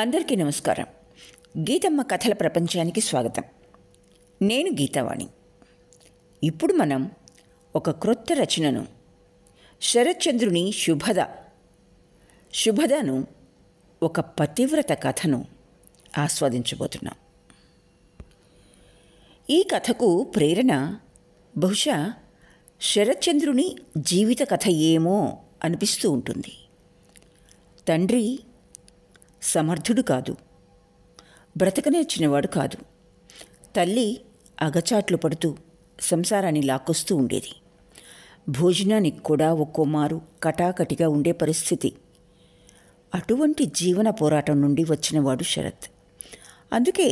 అందరికీ నమస్కారం గీతమ్మ కథల ప్రపంచానికి స్వాగతం నేను గీతవాణి ఇప్పుడు మనం ఒక క్రొత్త రచనను శరత్చంద్రుని శుభద శుభదను ఒక పతివ్రత కథను ఆస్వాదించబోతున్నాం ఈ కథకు ప్రేరణ బహుశా శరత్చంద్రుని జీవిత కథ ఏమో అనిపిస్తూ ఉంటుంది తండ్రి సమర్థుడు కాదు బ్రతకనేర్చినవాడు కాదు తల్లి అగచాట్లు పడుతూ సంసారాన్ని లాక్కొస్తూ ఉండేది భోజనానికి కూడా ఒక్కో మారు కటాకటిగా ఉండే పరిస్థితి అటువంటి జీవన పోరాటం నుండి వచ్చినవాడు శరత్ అందుకే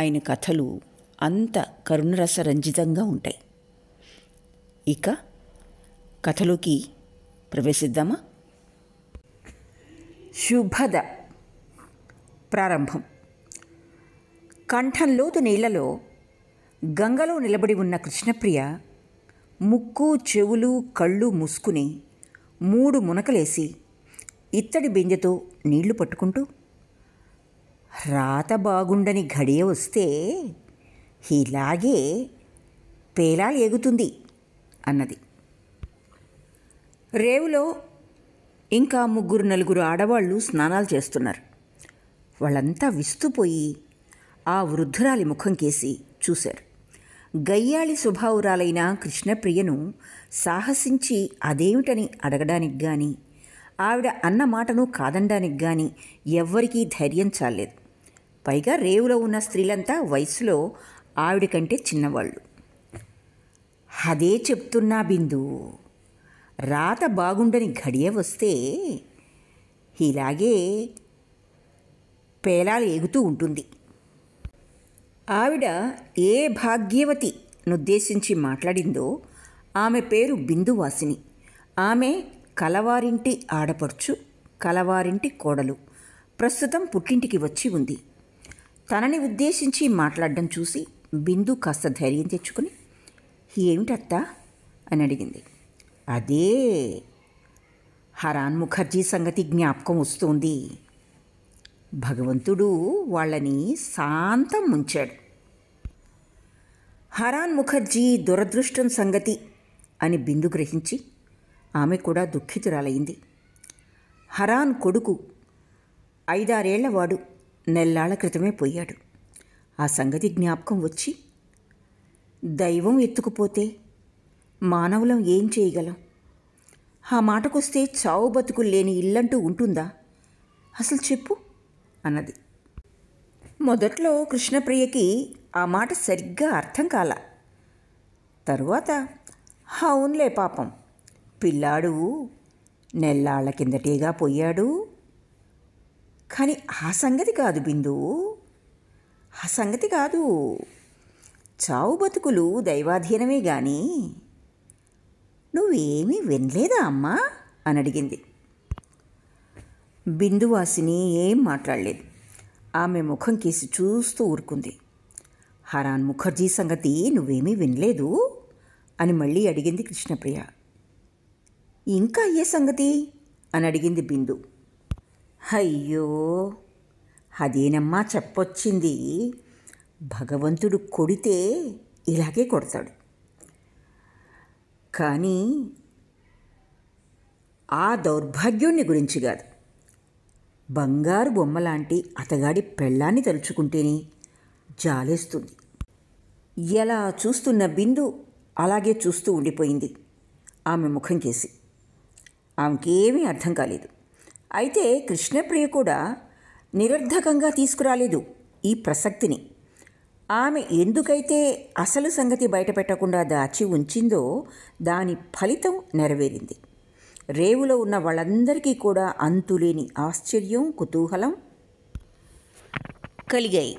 ఆయన కథలు అంత కరుణరసరంజితంగా ఉంటాయి ఇక కథలోకి ప్రవేశిద్దామా శుభద ప్రారంభం కంఠంలోతు నీళ్లలో గంగలో నిలబడి ఉన్న కృష్ణప్రియ ముక్కు చెవులు కళ్ళు ముసుకుని మూడు మునకలేసి ఇత్తడి బింజతో నీళ్లు పట్టుకుంటూ రాత బాగుండని ఘడియ వస్తే ఇలాగే పేలాలు ఎగుతుంది అన్నది రేవులో ఇంకా ముగ్గురు నలుగురు ఆడవాళ్ళు స్నానాలు చేస్తున్నారు వాళ్ళంతా విస్తుపోయి ఆ వృద్ధురాలి ముఖం కేసి చూశారు గయ్యాళి స్వభావురాలైన కృష్ణప్రియను సాహసించి అదేమిటని అడగడానికి కానీ ఆవిడ అన్న మాటను కాదనడానికి కానీ ఎవ్వరికీ ధైర్యం చాలేదు పైగా రేవులో ఉన్న స్త్రీలంతా వయసులో ఆవిడ కంటే చిన్నవాళ్ళు అదే చెప్తున్నా బిందు రాత బాగుండని ఘడియ వస్తే ఇలాగే పేలాలు ఎగుతూ ఉంటుంది ఆవిడ ఏ భాగ్యవతి నుద్దేశించి మాట్లాడిందో ఆమె పేరు బిందువాసిని ఆమె కలవారింటి ఆడపడుచు కలవారింటి కోడలు ప్రస్తుతం పుట్టింటికి వచ్చి ఉంది తనని ఉద్దేశించి మాట్లాడడం చూసి బిందు కాస్త ధైర్యం తెచ్చుకుని ఏమిటత్తా అని అడిగింది అదే హరాన్ ముఖర్జీ సంగతి జ్ఞాపకం వస్తుంది భగవంతుడు వాళ్ళని శాంతం ఉంచాడు హరాన్ ముఖర్జీ దురదృష్టం సంగతి అని బిందు గ్రహించి ఆమె కూడా దుఃఖితురాలయ్యింది హరాన్ కొడుకు ఐదారేళ్లవాడు నెల్లాళ్ల క్రితమే పోయాడు ఆ సంగతి జ్ఞాపకం వచ్చి దైవం ఎత్తుకుపోతే మానవులం ఏం చేయగలం ఆ మాటకొస్తే చావు బతుకులు లేని ఇల్లంటూ ఉంటుందా అసలు చెప్పు అన్నది మొదట్లో కృష్ణప్రియకి ఆ మాట సరిగ్గా అర్థం కాల తరువాత అవునులే పాపం పిల్లాడు నెల్లాళ్ళ కిందటేగా పోయాడు కానీ ఆ సంగతి కాదు బిందు ఆ సంగతి కాదు చావు బతుకులు దైవాధీనమే కానీ నువ్వేమీ వినలేదా అమ్మా అని అడిగింది బిందువాసిని ఏం మాట్లాడలేదు ఆమె ముఖం కేసి చూస్తూ ఊరుకుంది హరాన్ ముఖర్జీ సంగతి నువ్వేమీ వినలేదు అని మళ్ళీ అడిగింది కృష్ణప్రియ ఇంకా ఏ సంగతి అని అడిగింది బిందు అయ్యో అదేనమ్మా చెప్పొచ్చింది భగవంతుడు కొడితే ఇలాగే కొడతాడు కానీ ఆ దౌర్భాగ్యుణ్ణి గురించి కాదు బంగారు బొమ్మలాంటి అతగాడి పెళ్ళాన్ని తలుచుకుంటేనే జాలేస్తుంది ఎలా చూస్తున్న బిందు అలాగే చూస్తూ ఉండిపోయింది ఆమె ముఖం కేసి ఆమెకేమీ అర్థం కాలేదు అయితే కృష్ణప్రియ కూడా నిరర్ధకంగా తీసుకురాలేదు ఈ ప్రసక్తిని ఆమె ఎందుకైతే అసలు సంగతి బయటపెట్టకుండా దాచి ఉంచిందో దాని ఫలితం నెరవేరింది రేవులో ఉన్న వాళ్ళందరికీ కూడా అంతులేని ఆశ్చర్యం కుతూహలం కలిగాయి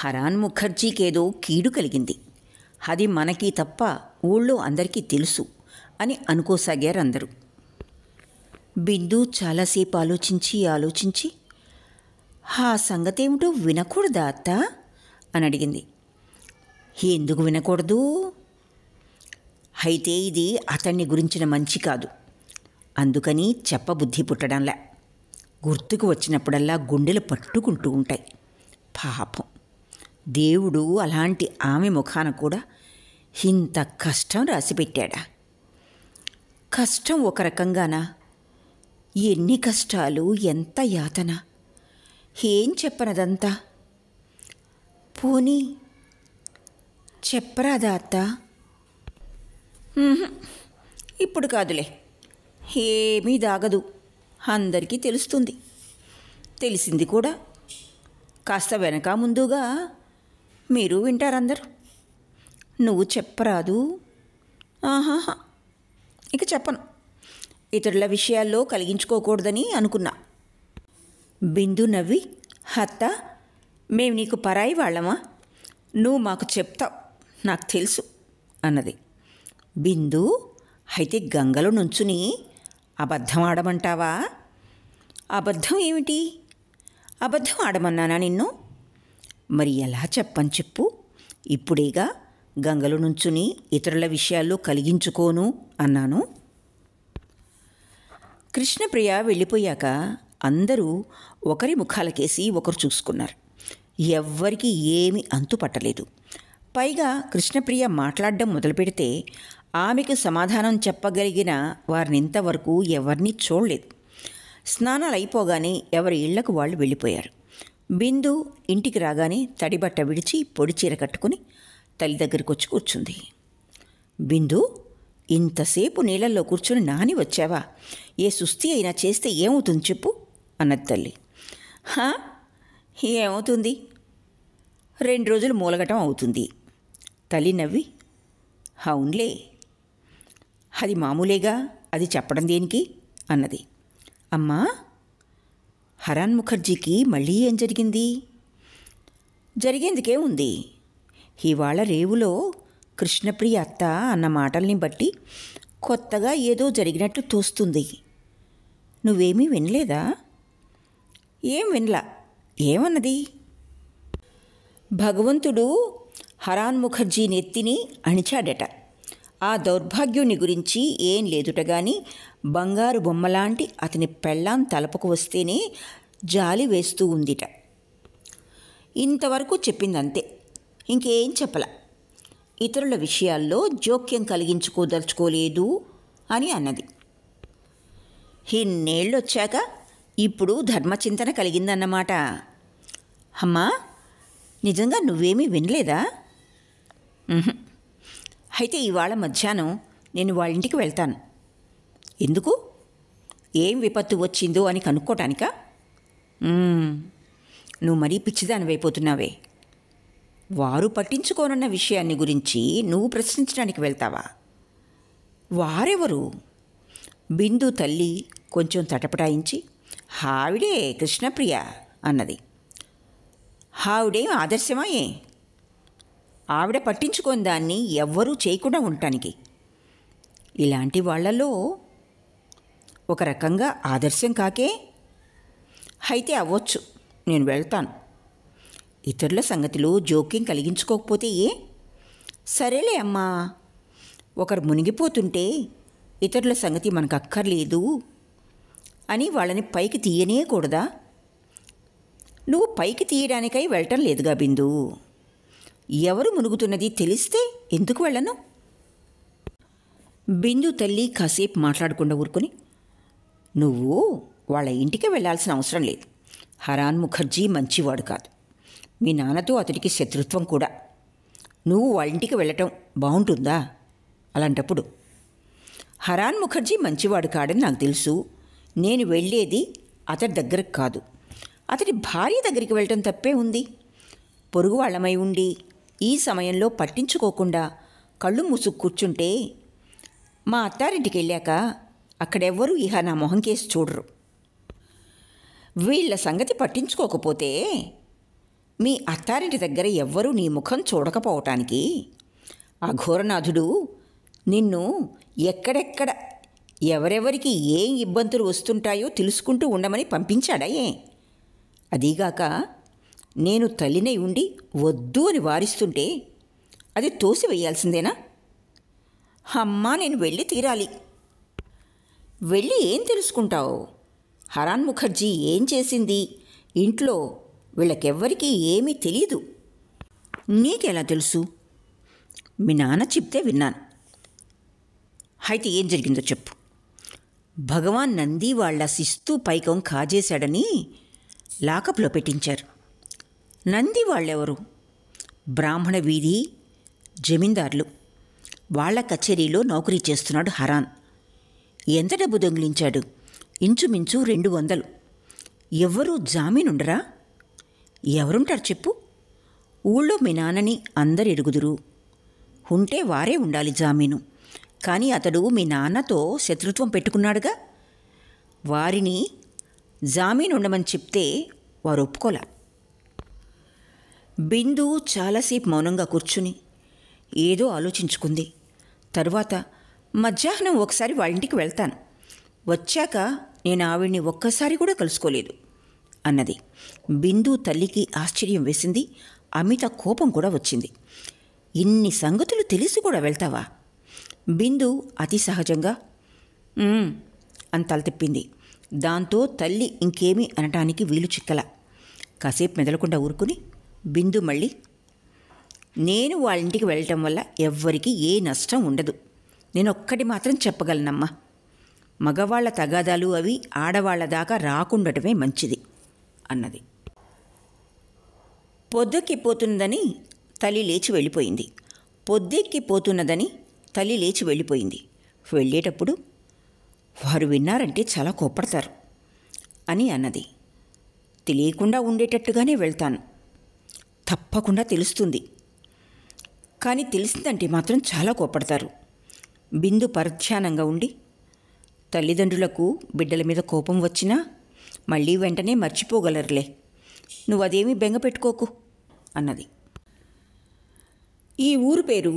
హరాన్ ముఖర్జీకి ఏదో కీడు కలిగింది అది మనకి తప్ప ఊళ్ళో అందరికీ తెలుసు అని అనుకోసాగారు అందరూ బిందు చాలాసేపు ఆలోచించి ఆలోచించి ఆ సంగతేమిటో వినకూడదా అత్త అని అడిగింది ఎందుకు వినకూడదు అయితే ఇది అతన్ని గురించిన మంచి కాదు అందుకని చెప్పబుద్ధి పుట్టడంలా గుర్తుకు వచ్చినప్పుడల్లా గుండెలు పట్టుకుంటూ ఉంటాయి పాపం దేవుడు అలాంటి ఆమె ముఖాన కూడా ఇంత కష్టం రాసిపెట్టాడా కష్టం ఒక రకంగానా ఎన్ని కష్టాలు ఎంత యాతన ఏం చెప్పనదంతా పోనీ చెప్పరాదా అత్త ఇప్పుడు కాదులే ఏమీ దాగదు అందరికీ తెలుస్తుంది తెలిసింది కూడా కాస్త వెనక ముందుగా మీరు వింటారందరూ నువ్వు చెప్పరాదు ఆహాహా ఇక చెప్పను ఇతరుల విషయాల్లో కలిగించుకోకూడదని అనుకున్నా బిందు నవ్వి హత్త మేము నీకు పరాయి వాళ్ళమా నువ్వు మాకు చెప్తావు నాకు తెలుసు అన్నది బిందు అయితే గంగలో నుంచుని అబద్ధం ఆడమంటావా అబద్ధం ఏమిటి అబద్ధం ఆడమన్నానా నిన్ను మరి ఎలా చెప్పని చెప్పు ఇప్పుడేగా గంగలు నుంచుని ఇతరుల విషయాల్లో కలిగించుకోను అన్నాను కృష్ణప్రియ వెళ్ళిపోయాక అందరూ ఒకరి ముఖాలకేసి ఒకరు చూసుకున్నారు ఎవ్వరికీ ఏమి అంతు పట్టలేదు పైగా కృష్ణప్రియ మాట్లాడడం మొదలుపెడితే ఆమెకు సమాధానం చెప్పగలిగిన వారిని ఇంతవరకు ఎవరిని చూడలేదు స్నానాలు అయిపోగానే ఎవరి ఇళ్లకు వాళ్ళు వెళ్ళిపోయారు బిందు ఇంటికి రాగానే తడిబట్ట విడిచి పొడి చీర కట్టుకుని తల్లి దగ్గరికి వచ్చి కూర్చుంది బిందు ఇంతసేపు నీళ్ళల్లో కూర్చుని నాని వచ్చావా ఏ సుస్థి అయినా చేస్తే ఏమవుతుంది చెప్పు అన్నది తల్లి హా ఏమవుతుంది రెండు రోజులు మూలగటం అవుతుంది తల్లి నవ్వి అవునులే అది మామూలేగా అది చెప్పడం దేనికి అన్నది అమ్మా హరాన్ ముఖర్జీకి మళ్ళీ ఏం జరిగింది జరిగేందుకే ఉంది ఇవాళ రేవులో కృష్ణప్రియ అత్త అన్న మాటల్ని బట్టి కొత్తగా ఏదో జరిగినట్లు తోస్తుంది నువ్వేమీ వినలేదా ఏం వినలా ఏమన్నది భగవంతుడు హరాన్ ముఖర్జీ నెత్తిని అణిచాడట ఆ దౌర్భాగ్యుని గురించి ఏం లేదుటగాని బంగారు బొమ్మలాంటి అతని పెళ్ళాం తలపకు వస్తేనే జాలి వేస్తూ ఉందిట ఇంతవరకు చెప్పిందంతే ఇంకేం చెప్పల ఇతరుల విషయాల్లో జోక్యం కలిగించుకోదలుచుకోలేదు అని అన్నది వచ్చాక ఇప్పుడు ధర్మచింతన కలిగిందన్నమాట అమ్మా నిజంగా నువ్వేమీ వినలేదా అయితే ఇవాళ మధ్యాహ్నం నేను వాళ్ళ ఇంటికి వెళ్తాను ఎందుకు ఏం విపత్తు వచ్చిందో అని కనుక్కోటానికా నువ్వు మరీ పిచ్చిదానివైపోతున్నావే వారు పట్టించుకోనున్న విషయాన్ని గురించి నువ్వు ప్రశ్నించడానికి వెళ్తావా వారెవరు బిందు తల్లి కొంచెం తటపటాయించి హావిడే కృష్ణప్రియ అన్నది హావిడేం ఆదర్శమాయే ఆవిడ పట్టించుకొని దాన్ని ఎవ్వరూ చేయకుండా ఉండటానికి ఇలాంటి వాళ్లలో ఒక రకంగా ఆదర్శం కాకే అయితే అవ్వచ్చు నేను వెళ్తాను ఇతరుల సంగతిలో జోక్యం కలిగించుకోకపోతే ఏ సరేలే అమ్మా ఒకరు మునిగిపోతుంటే ఇతరుల సంగతి మనకు అక్కర్లేదు అని వాళ్ళని పైకి తీయనేకూడదా నువ్వు పైకి తీయడానికై వెళ్ళటం లేదుగా బిందు ఎవరు మునుగుతున్నది తెలిస్తే ఎందుకు వెళ్ళను బిందు తల్లి కాసేపు మాట్లాడకుండా ఊరుకొని నువ్వు వాళ్ళ ఇంటికి వెళ్లాల్సిన అవసరం లేదు హరాన్ ముఖర్జీ మంచివాడు కాదు మీ నాన్నతో అతడికి శత్రుత్వం కూడా నువ్వు వాళ్ళ ఇంటికి వెళ్ళటం బాగుంటుందా అలాంటప్పుడు హరాన్ ముఖర్జీ మంచివాడు కాడని నాకు తెలుసు నేను వెళ్ళేది అతడి దగ్గరకు కాదు అతడి భార్య దగ్గరికి వెళ్ళటం తప్పే ఉంది పొరుగు వాళ్ళమై ఉండి ఈ సమయంలో పట్టించుకోకుండా కళ్ళు మూసు కూర్చుంటే మా అత్తారింటికి వెళ్ళాక అక్కడెవ్వరూ ఇహ నా మొహం కేసి చూడరు వీళ్ళ సంగతి పట్టించుకోకపోతే మీ అత్తారింటి దగ్గర ఎవ్వరూ నీ ముఖం చూడకపోవటానికి ఆ ఘోరనాథుడు నిన్ను ఎక్కడెక్కడ ఎవరెవరికి ఏం ఇబ్బందులు వస్తుంటాయో తెలుసుకుంటూ ఉండమని పంపించాడా ఏ అదీగాక నేను తల్లినై ఉండి వద్దు అని వారిస్తుంటే అది తోసివేయాల్సిందేనా అమ్మా నేను వెళ్ళి తీరాలి వెళ్ళి ఏం తెలుసుకుంటావు హరాన్ ముఖర్జీ ఏం చేసింది ఇంట్లో వీళ్ళకెవ్వరికీ ఏమీ తెలియదు నీకెలా తెలుసు మీ నాన్న చెప్తే విన్నాను అయితే ఏం జరిగిందో చెప్పు భగవాన్ నంది వాళ్ళ శిస్తు పైకం కాజేశాడని లాకప్లో పెట్టించారు నంది వాళ్ళెవరు బ్రాహ్మణ వీధి జమీందార్లు వాళ్ల కచేరీలో నౌకరీ చేస్తున్నాడు హరాన్ ఎంత డబ్బు దొంగిలించాడు ఇంచుమించు రెండు వందలు ఎవ్వరూ జామీనుండరా ఎవరుంటారు చెప్పు ఊళ్ళో మీ నాన్నని అందరు ఎరుగుదురు ఉంటే వారే ఉండాలి జామీను కానీ అతడు మీ నాన్నతో శత్రుత్వం పెట్టుకున్నాడుగా వారిని జామీను ఉండమని చెప్తే వారు ఒప్పుకోలే బిందు చాలాసేపు మౌనంగా కూర్చుని ఏదో ఆలోచించుకుంది తరువాత మధ్యాహ్నం ఒకసారి వాళ్ళ ఇంటికి వెళ్తాను వచ్చాక నేను ఆవిడ్ని ఒక్కసారి కూడా కలుసుకోలేదు అన్నది బిందు తల్లికి ఆశ్చర్యం వేసింది అమిత కోపం కూడా వచ్చింది ఇన్ని సంగతులు తెలిసి కూడా వెళ్తావా బిందు అతి సహజంగా అని తిప్పింది దాంతో తల్లి ఇంకేమీ అనటానికి వీలు చిక్కల కాసేపు మెదలకుండా ఊరుకుని బిందు మళ్ళీ నేను వాళ్ళ ఇంటికి వెళ్ళటం వల్ల ఎవ్వరికీ ఏ నష్టం ఉండదు నేను ఒక్కటి మాత్రం చెప్పగలనమ్మా మగవాళ్ల తగాదాలు అవి ఆడవాళ్ల దాకా రాకుండటమే మంచిది అన్నది పొద్దెక్కిపోతున్నదని తల్లి లేచి వెళ్ళిపోయింది పొద్దెక్కిపోతున్నదని తల్లి లేచి వెళ్ళిపోయింది వెళ్ళేటప్పుడు వారు విన్నారంటే చాలా కోప్పడతారు అని అన్నది తెలియకుండా ఉండేటట్టుగానే వెళ్తాను తప్పకుండా తెలుస్తుంది కానీ తెలిసిందంటే మాత్రం చాలా కోపడతారు బిందు పరధ్యానంగా ఉండి తల్లిదండ్రులకు బిడ్డల మీద కోపం వచ్చినా మళ్ళీ వెంటనే మర్చిపోగలరులే నువ్వు అదేమీ బెంగపెట్టుకోకు అన్నది ఈ ఊరు పేరు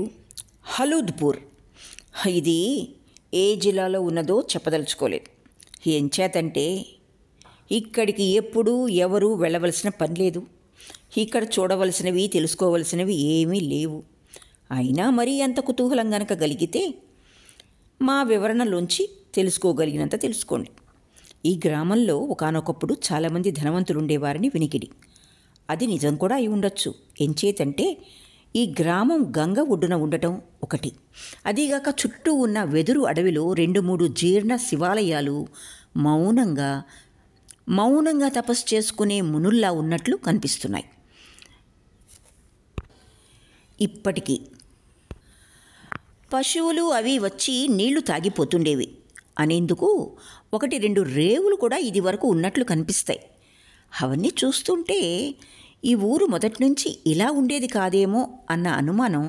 హలూద్పూర్ ఇది ఏ జిల్లాలో ఉన్నదో చెప్పదలుచుకోలేదు ఎంచేతంటే ఇక్కడికి ఎప్పుడూ ఎవరూ వెళ్ళవలసిన పని లేదు ఇక్కడ చూడవలసినవి తెలుసుకోవలసినవి ఏమీ లేవు అయినా మరీ అంత కుతూహలం గనక కలిగితే మా వివరణలోంచి తెలుసుకోగలిగినంత తెలుసుకోండి ఈ గ్రామంలో ఒకనొకప్పుడు చాలామంది ధనవంతులు ఉండేవారని వినికిడి అది నిజం కూడా అయి ఉండొచ్చు ఎంచేతంటే ఈ గ్రామం గంగ ఒడ్డున ఉండటం ఒకటి అదీగాక చుట్టూ ఉన్న వెదురు అడవిలో రెండు మూడు జీర్ణ శివాలయాలు మౌనంగా మౌనంగా తపస్సు చేసుకునే మునుల్లా ఉన్నట్లు కనిపిస్తున్నాయి ఇప్పటికీ పశువులు అవి వచ్చి నీళ్లు తాగిపోతుండేవి అనేందుకు ఒకటి రెండు రేవులు కూడా ఇది వరకు ఉన్నట్లు కనిపిస్తాయి అవన్నీ చూస్తుంటే ఈ ఊరు మొదటి నుంచి ఇలా ఉండేది కాదేమో అన్న అనుమానం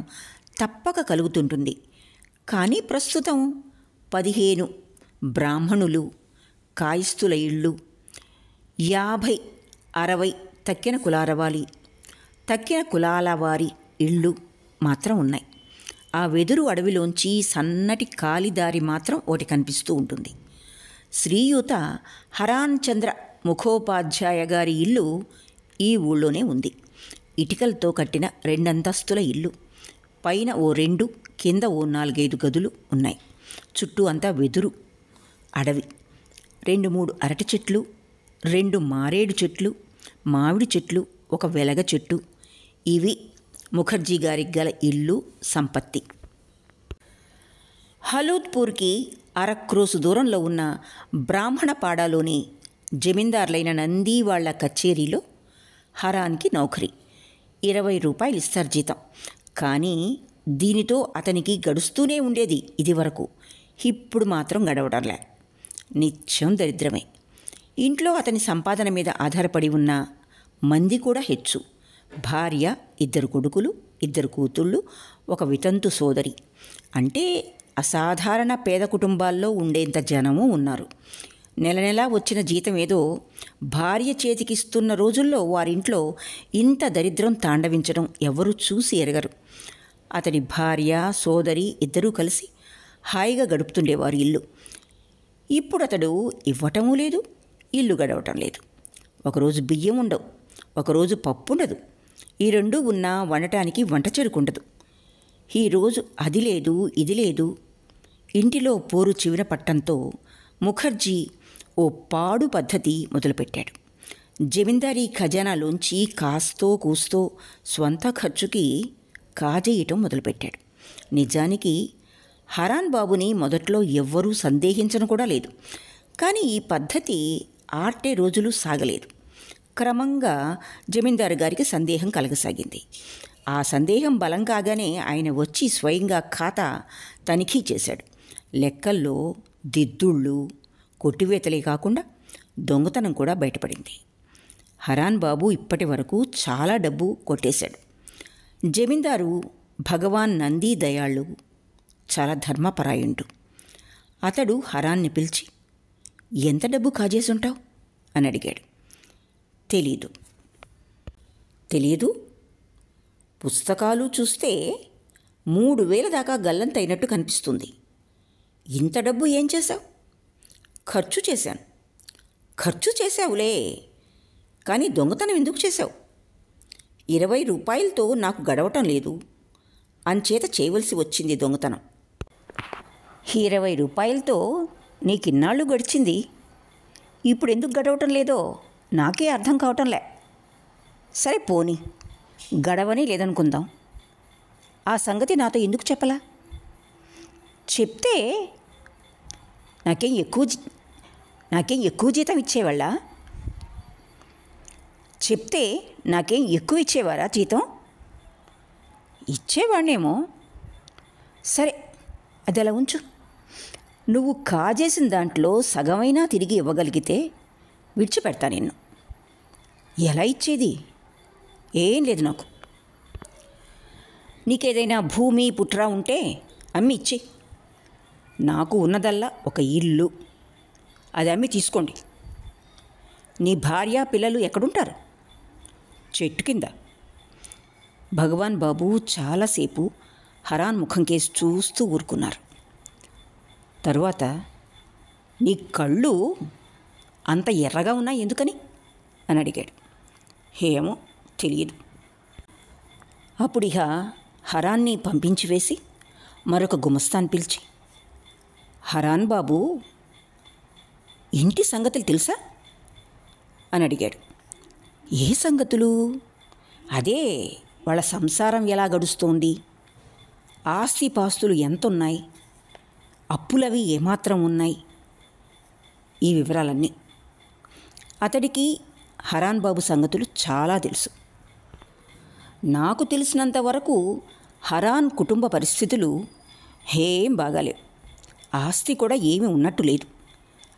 తప్పక కలుగుతుంటుంది కానీ ప్రస్తుతం పదిహేను బ్రాహ్మణులు కాయిస్తుల ఇళ్ళు యాభై అరవై తక్కిన కులారవాలి తక్కిన కులాల వారి ఇళ్ళు మాత్రం ఉన్నాయి ఆ వెదురు అడవిలోంచి సన్నటి కాలిదారి మాత్రం ఒకటి కనిపిస్తూ ఉంటుంది శ్రీయుత హరాన్ చంద్ర ముఖోపాధ్యాయ గారి ఇల్లు ఈ ఊళ్ళోనే ఉంది ఇటుకలతో కట్టిన రెండంతస్తుల ఇల్లు పైన ఓ రెండు కింద ఓ నాలుగైదు గదులు ఉన్నాయి చుట్టూ అంతా వెదురు అడవి రెండు మూడు అరటి చెట్లు రెండు మారేడు చెట్లు మామిడి చెట్లు ఒక వెలగ చెట్టు ఇవి ముఖర్జీ గారికి గల ఇల్లు సంపత్తి హలూద్పూర్కి అరక్రోసు దూరంలో ఉన్న బ్రాహ్మణపాడాలోని జమీందారులైన నంది వాళ్ల కచేరీలో హరాన్కి నౌకరీ ఇరవై రూపాయలు ఇస్తారు జీతం కానీ దీనితో అతనికి గడుస్తూనే ఉండేది ఇది వరకు ఇప్పుడు మాత్రం గడవడంలే నిత్యం దరిద్రమే ఇంట్లో అతని సంపాదన మీద ఆధారపడి ఉన్న మంది కూడా హెచ్చు భార్య ఇద్దరు కొడుకులు ఇద్దరు కూతుళ్ళు ఒక వితంతు సోదరి అంటే అసాధారణ పేద కుటుంబాల్లో ఉండేంత జనము ఉన్నారు నెల నెలా వచ్చిన జీతం ఏదో భార్య చేతికిస్తున్న రోజుల్లో వారింట్లో ఇంత దరిద్రం తాండవించడం ఎవరూ చూసి ఎరగరు అతడి భార్య సోదరి ఇద్దరూ కలిసి హాయిగా గడుపుతుండేవారు ఇల్లు ఇప్పుడు అతడు ఇవ్వటమూ లేదు ఇల్లు గడవటం లేదు ఒకరోజు బియ్యం ఉండవు ఒకరోజు పప్పు ఉండదు ఈ రెండూ ఉన్నా వండటానికి వంట చెరుకుండదు ఈరోజు అది లేదు ఇది లేదు ఇంటిలో పోరు చివిన పట్టంతో ముఖర్జీ ఓ పాడు పద్ధతి మొదలుపెట్టాడు జమీందారీ ఖజానాలోంచి కాస్తో కూస్తో స్వంత ఖర్చుకి కాజేయటం మొదలుపెట్టాడు నిజానికి హరాన్ బాబుని మొదట్లో ఎవ్వరూ సందేహించను కూడా లేదు కానీ ఈ పద్ధతి ఆర్టే రోజులు సాగలేదు క్రమంగా జమీందారు గారికి సందేహం కలగసాగింది ఆ సందేహం బలం కాగానే ఆయన వచ్చి స్వయంగా ఖాతా తనిఖీ చేశాడు లెక్కల్లో దిద్దుళ్ళు కొట్టివేతలే కాకుండా దొంగతనం కూడా బయటపడింది హరాన్ బాబు ఇప్పటి వరకు చాలా డబ్బు కొట్టేశాడు జమీందారు భగవాన్ నంది దయాళ్ళు చాలా ధర్మపరాయుండు అతడు హరాన్ని పిలిచి ఎంత డబ్బు కాజేసుంటావు అని అడిగాడు తెలీదు తెలీదు పుస్తకాలు చూస్తే మూడు వేల దాకా గల్లంతైనట్టు కనిపిస్తుంది ఇంత డబ్బు ఏం చేశావు ఖర్చు చేశాను ఖర్చు చేశావులే కానీ దొంగతనం ఎందుకు చేశావు ఇరవై రూపాయలతో నాకు గడవటం లేదు అంచేత చేయవలసి వచ్చింది దొంగతనం ఇరవై రూపాయలతో నీకిన్నాళ్ళు గడిచింది ఇప్పుడు ఎందుకు గడవటం లేదో నాకే అర్థం కావటంలే సరే పోని గడవని లేదనుకుందాం ఆ సంగతి నాతో ఎందుకు చెప్పలా చెప్తే నాకేం ఎక్కువ నాకేం ఎక్కువ జీతం ఇచ్చేవాళ్ళ చెప్తే నాకేం ఎక్కువ ఇచ్చేవారా జీతం ఇచ్చేవాడినేమో సరే అది అలా ఉంచు నువ్వు కాజేసిన దాంట్లో సగమైనా తిరిగి ఇవ్వగలిగితే విడిచిపెడతా నిన్ను ఎలా ఇచ్చేది ఏం లేదు నాకు నీకేదైనా భూమి పుట్రా ఉంటే అమ్మి ఇచ్చి నాకు ఉన్నదల్లా ఒక ఇల్లు అది అమ్మి తీసుకోండి నీ భార్య పిల్లలు ఎక్కడుంటారు చెట్టు కింద భగవాన్ బాబు చాలాసేపు హరాన్ ముఖం కేసి చూస్తూ ఊరుకున్నారు తరువాత నీ కళ్ళు అంత ఎర్రగా ఉన్నాయి ఎందుకని అని అడిగాడు ఏమో తెలియదు అప్పుడు ఇక హరాన్ని పంపించి వేసి మరొక గుమస్తాన్ పిలిచి హరాన్ బాబు ఇంటి సంగతులు తెలుసా అని అడిగాడు ఏ సంగతులు అదే వాళ్ళ సంసారం ఎలా గడుస్తోంది ఆస్తిపాస్తులు ఉన్నాయి అప్పులవి ఏమాత్రం ఉన్నాయి ఈ వివరాలన్నీ అతడికి హరాన్ బాబు సంగతులు చాలా తెలుసు నాకు తెలిసినంత వరకు హరాన్ కుటుంబ పరిస్థితులు ఏం బాగాలేవు ఆస్తి కూడా ఏమీ ఉన్నట్టు లేదు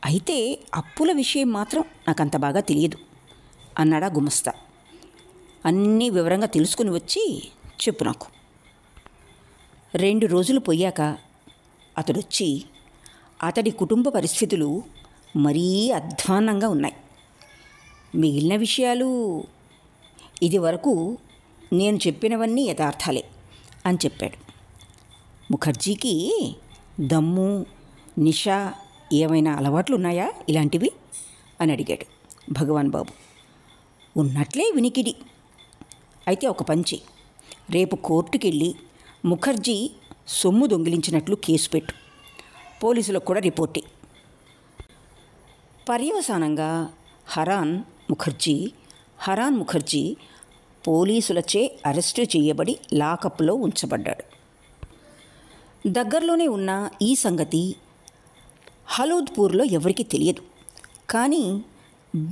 అయితే అప్పుల విషయం మాత్రం నాకు అంత బాగా తెలియదు అన్నాడా గుమస్తా అన్నీ వివరంగా తెలుసుకుని వచ్చి చెప్పు నాకు రెండు రోజులు పోయాక అతడొచ్చి అతడి కుటుంబ పరిస్థితులు మరీ అధ్వాన్నంగా ఉన్నాయి మిగిలిన విషయాలు ఇది వరకు నేను చెప్పినవన్నీ యథార్థాలే అని చెప్పాడు ముఖర్జీకి దమ్ము నిష ఏమైనా అలవాట్లు ఉన్నాయా ఇలాంటివి అని అడిగాడు భగవాన్ బాబు ఉన్నట్లే వినికిడి అయితే ఒక పంచి రేపు కోర్టుకెళ్ళి ముఖర్జీ సొమ్ము దొంగిలించినట్లు కేసు పెట్టు పోలీసులకు కూడా రిపోర్టే పర్యవసానంగా హరాన్ ముఖర్జీ హరాన్ ముఖర్జీ పోలీసులచే అరెస్టు చేయబడి లాకప్లో ఉంచబడ్డాడు దగ్గరలోనే ఉన్న ఈ సంగతి హలోద్పూర్లో ఎవరికీ తెలియదు కానీ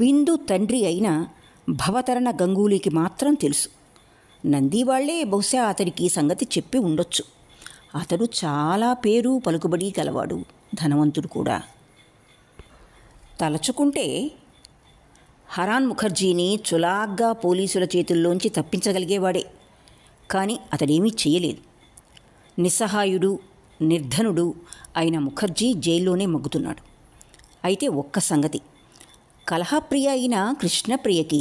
బిందు తండ్రి అయిన భవతరణ గంగూలీకి మాత్రం తెలుసు నంది వాళ్లే బహుశా అతడికి సంగతి చెప్పి ఉండొచ్చు అతడు చాలా పేరు పలుకుబడి గలవాడు ధనవంతుడు కూడా తలచుకుంటే హరాన్ ముఖర్జీని చులాగ్గా పోలీసుల చేతుల్లోంచి తప్పించగలిగేవాడే కానీ అతడేమీ చేయలేదు నిస్సహాయుడు నిర్ధనుడు అయిన ముఖర్జీ జైల్లోనే మగ్గుతున్నాడు అయితే ఒక్క సంగతి కలహప్రియ అయిన కృష్ణప్రియకి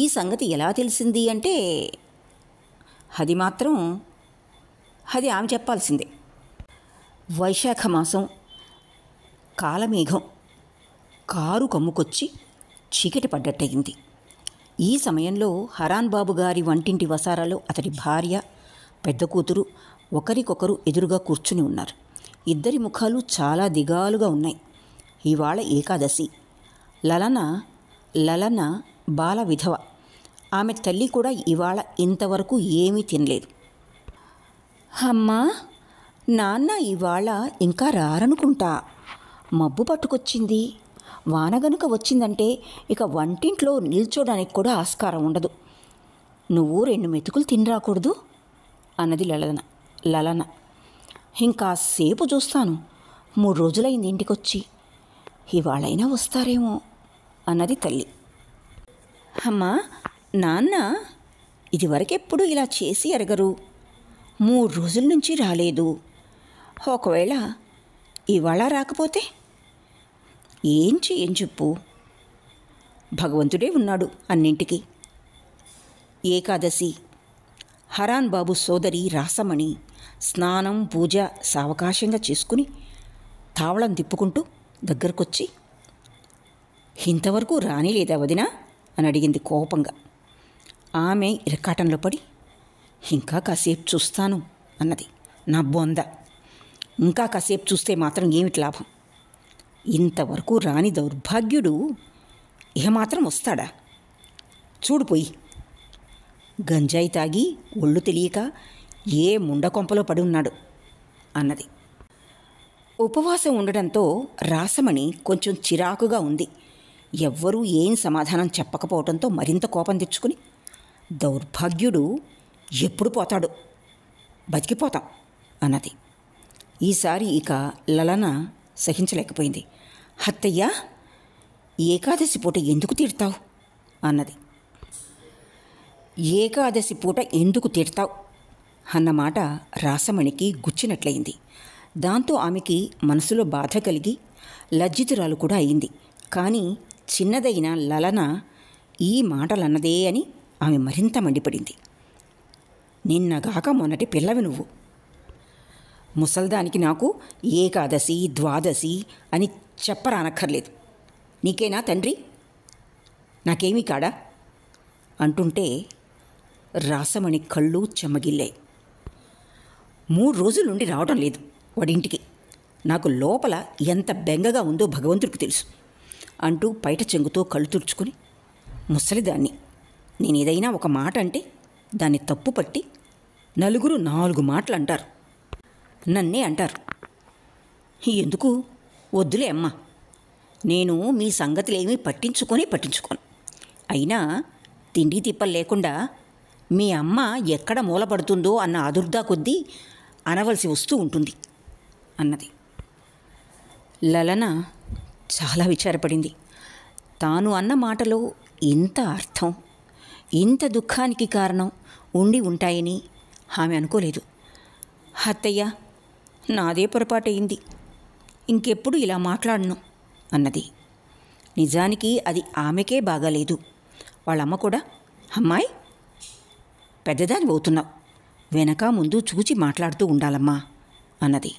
ఈ సంగతి ఎలా తెలిసింది అంటే అది మాత్రం అది ఆమె చెప్పాల్సిందే వైశాఖ మాసం కాలమేఘం కారు కమ్ముకొచ్చి చీకటి పడ్డట్టయింది ఈ సమయంలో హరాన్ బాబు గారి వంటింటి వసారాలో అతడి భార్య పెద్ద కూతురు ఒకరికొకరు ఎదురుగా కూర్చుని ఉన్నారు ఇద్దరి ముఖాలు చాలా దిగాలుగా ఉన్నాయి ఇవాళ ఏకాదశి లలన లలన బాల విధవ ఆమె తల్లి కూడా ఇవాళ ఇంతవరకు ఏమీ తినలేదు అమ్మా నాన్న ఇవాళ ఇంకా రారనుకుంటా మబ్బు పట్టుకొచ్చింది వాన గనుక వచ్చిందంటే ఇక వంటింట్లో నిల్చోడానికి కూడా ఆస్కారం ఉండదు నువ్వు రెండు మెతుకులు తినరాకూడదు అన్నది లలన లలన ఇంకా సేపు చూస్తాను మూడు రోజులైంది ఇంటికొచ్చి ఇవాళైనా వస్తారేమో అన్నది తల్లి అమ్మా నాన్న ఇదివరకెప్పుడు ఇలా చేసి ఎరగరు మూడు రోజుల నుంచి రాలేదు ఒకవేళ ఇవాళ రాకపోతే ఏం చెయ్యం చెప్పు భగవంతుడే ఉన్నాడు అన్నింటికి ఏకాదశి హరాన్ బాబు సోదరి రాసమణి స్నానం పూజ సావకాశంగా చేసుకుని తావళం తిప్పుకుంటూ దగ్గరకొచ్చి ఇంతవరకు రానిలేదా వదినా అని అడిగింది కోపంగా ఆమె ఇరకాటంలో పడి ఇంకా కాసేపు చూస్తాను అన్నది నా బొంద ఇంకా కాసేపు చూస్తే మాత్రం ఏమిటి లాభం ఇంతవరకు రాని దౌర్భాగ్యుడు ఏమాత్రం వస్తాడా చూడు గంజాయి తాగి ఒళ్ళు తెలియక ఏ ముండకొంపలో పడి ఉన్నాడు అన్నది ఉపవాసం ఉండడంతో రాసమణి కొంచెం చిరాకుగా ఉంది ఎవ్వరూ ఏం సమాధానం చెప్పకపోవడంతో మరింత కోపం తెచ్చుకుని దౌర్భాగ్యుడు ఎప్పుడు పోతాడు బతికిపోతాం అన్నది ఈసారి ఇక లలన సహించలేకపోయింది అత్తయ్యా ఏకాదశి పూట ఎందుకు తిడతావు అన్నది ఏకాదశి పూట ఎందుకు తిడతావు అన్నమాట రాసమణికి గుచ్చినట్లయింది దాంతో ఆమెకి మనసులో బాధ కలిగి లజ్జితురాలు కూడా అయింది కానీ చిన్నదైన లలన ఈ మాటలన్నదే అని ఆమె మరింత మండిపడింది నిన్నగాక మొన్నటి పిల్లవి నువ్వు ముసల్దానికి నాకు ఏకాదశి ద్వాదశి అని చెప్పరానక్కర్లేదు నీకేనా తండ్రి నాకేమీ కాడా అంటుంటే రాసమణి కళ్ళు చెమ్మగిల్లాయి మూడు రోజుల నుండి రావడం లేదు వాడింటికి నాకు లోపల ఎంత బెంగగా ఉందో భగవంతుడికి తెలుసు అంటూ బయట చెంగుతో కళ్ళు తుడుచుకుని ముసలిదాన్ని నేను ఏదైనా ఒక మాట అంటే దాన్ని తప్పు పట్టి నలుగురు నాలుగు మాటలు అంటారు నన్నే అంటారు ఎందుకు వద్దులే అమ్మ నేను మీ సంగతులేమీ పట్టించుకొని పట్టించుకోను అయినా తిండి తిప్పలు లేకుండా మీ అమ్మ ఎక్కడ మూలపడుతుందో అన్న అదుర్దా కొద్దీ అనవలసి వస్తూ ఉంటుంది అన్నది లలన చాలా విచారపడింది తాను అన్న మాటలో ఇంత అర్థం ఇంత దుఃఖానికి కారణం ఉండి ఉంటాయని ఆమె అనుకోలేదు అత్తయ్య నాదే అయింది ఇంకెప్పుడు ఇలా మాట్లాడను అన్నది నిజానికి అది ఆమెకే బాగాలేదు వాళ్ళమ్మ కూడా అమ్మాయి పెద్దదాని పోతున్నావు వెనక ముందు చూచి మాట్లాడుతూ ఉండాలమ్మా అన్నది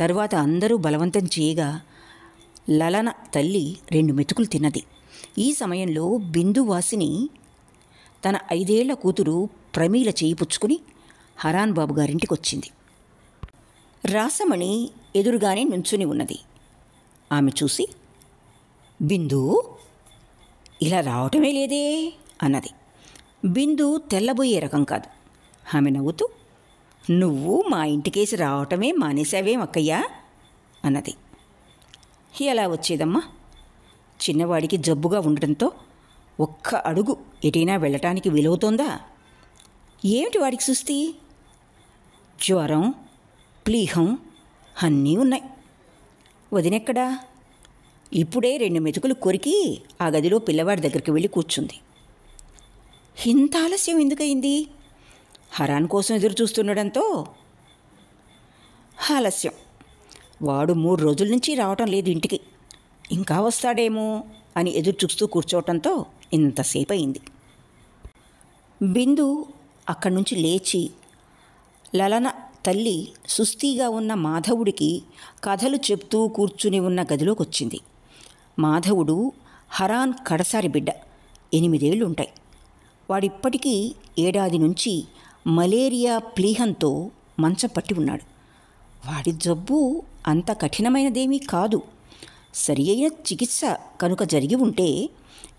తరువాత అందరూ బలవంతం చేయగా లలన తల్లి రెండు మెతుకులు తిన్నది ఈ సమయంలో బిందువాసిని తన ఐదేళ్ల కూతురు ప్రమీల చేయి పుచ్చుకుని హరాన్ బాబు గారింటికి వచ్చింది రాసమణి ఎదురుగానే నుంచుని ఉన్నది ఆమె చూసి బిందు ఇలా రావటమే లేదే అన్నది బిందు తెల్లబోయే రకం కాదు ఆమె నవ్వుతూ నువ్వు మా ఇంటికేసి రావటమే మానేశావేం అక్కయ్యా అన్నది ఎలా వచ్చేదమ్మా చిన్నవాడికి జబ్బుగా ఉండటంతో ఒక్క అడుగు ఎటైనా వెళ్ళటానికి వీలవుతోందా ఏమిటి వాడికి సుస్తి జ్వరం ప్లీహం అన్నీ ఉన్నాయి వదినెక్కడా ఇప్పుడే రెండు మెతుకులు కొరికి ఆ గదిలో పిల్లవాడి దగ్గరికి వెళ్ళి కూర్చుంది ఇంత ఆలస్యం ఎందుకయింది హరాన్ కోసం ఎదురు చూస్తుండడంతో ఆలస్యం వాడు మూడు రోజుల నుంచి రావటం లేదు ఇంటికి ఇంకా వస్తాడేమో అని ఎదురు చూస్తూ కూర్చోవటంతో ఇంతసేపు అయింది బిందు అక్కడి నుంచి లేచి లలన తల్లి సుస్థిగా ఉన్న మాధవుడికి కథలు చెప్తూ కూర్చుని ఉన్న గదిలోకి వచ్చింది మాధవుడు హరాన్ కడసారి బిడ్డ ఎనిమిదేళ్ళు ఉంటాయి వాడిప్పటికీ ఏడాది నుంచి మలేరియా ప్లీహంతో మంచం పట్టి ఉన్నాడు వాడి జబ్బు అంత కఠినమైనదేమీ కాదు సరి అయిన చికిత్స కనుక జరిగి ఉంటే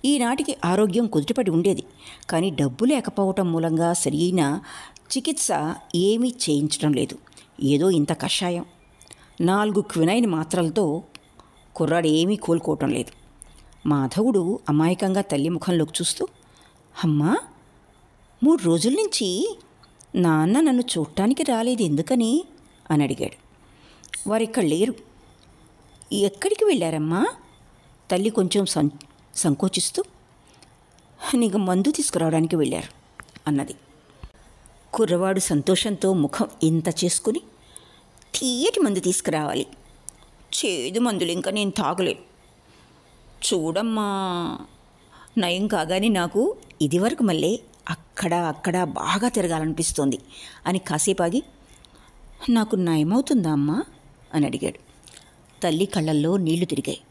ఈనాటికి ఆరోగ్యం కుదుటపడి ఉండేది కానీ డబ్బు లేకపోవటం మూలంగా అయిన చికిత్స ఏమీ చేయించడం లేదు ఏదో ఇంత కషాయం నాలుగు క్వినైన్ మాత్రలతో కుర్రాడు ఏమీ కోలుకోవటం లేదు మాధవుడు అమాయకంగా తల్లి ముఖంలోకి చూస్తూ అమ్మా మూడు రోజుల నుంచి నాన్న నన్ను చూడటానికి రాలేదు ఎందుకని అని అడిగాడు వారు ఇక్కడ లేరు ఎక్కడికి వెళ్ళారమ్మా తల్లి కొంచెం సం సంకోచిస్తూ నీకు మందు తీసుకురావడానికి వెళ్ళారు అన్నది కుర్రవాడు సంతోషంతో ముఖం ఇంత చేసుకుని తీయటి మందు తీసుకురావాలి చేదు మందులు ఇంకా నేను తాగలేను చూడమ్మా నయం కాగానే నాకు ఇదివరకు మళ్ళీ అక్కడ అక్కడ బాగా తిరగాలనిపిస్తోంది అని కాసేపు ఆగి నాకు నయమవుతుందా అమ్మా అని అడిగాడు తల్లి కళ్ళల్లో నీళ్లు తిరిగాయి